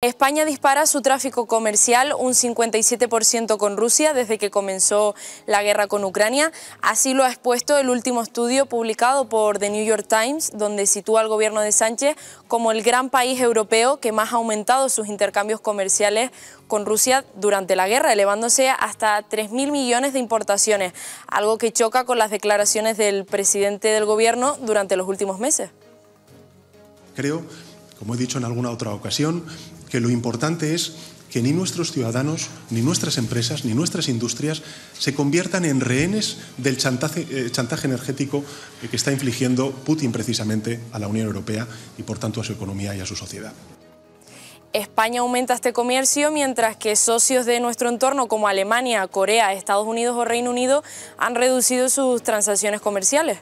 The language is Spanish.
España dispara su tráfico comercial un 57% con Rusia desde que comenzó la guerra con Ucrania. Así lo ha expuesto el último estudio publicado por The New York Times, donde sitúa al gobierno de Sánchez como el gran país europeo que más ha aumentado sus intercambios comerciales con Rusia durante la guerra, elevándose hasta 3.000 millones de importaciones, algo que choca con las declaraciones del presidente del gobierno durante los últimos meses. Creo como he dicho en alguna otra ocasión, que lo importante es que ni nuestros ciudadanos, ni nuestras empresas, ni nuestras industrias se conviertan en rehenes del eh, chantaje, energético que está infligiendo Putin precisamente a la Unión Europea y por tanto a su economía y a su sociedad. España aumenta este comercio mientras que socios de nuestro entorno como Alemania, Corea, Estados Unidos o Reino Unido han reducido sus transacciones comerciales.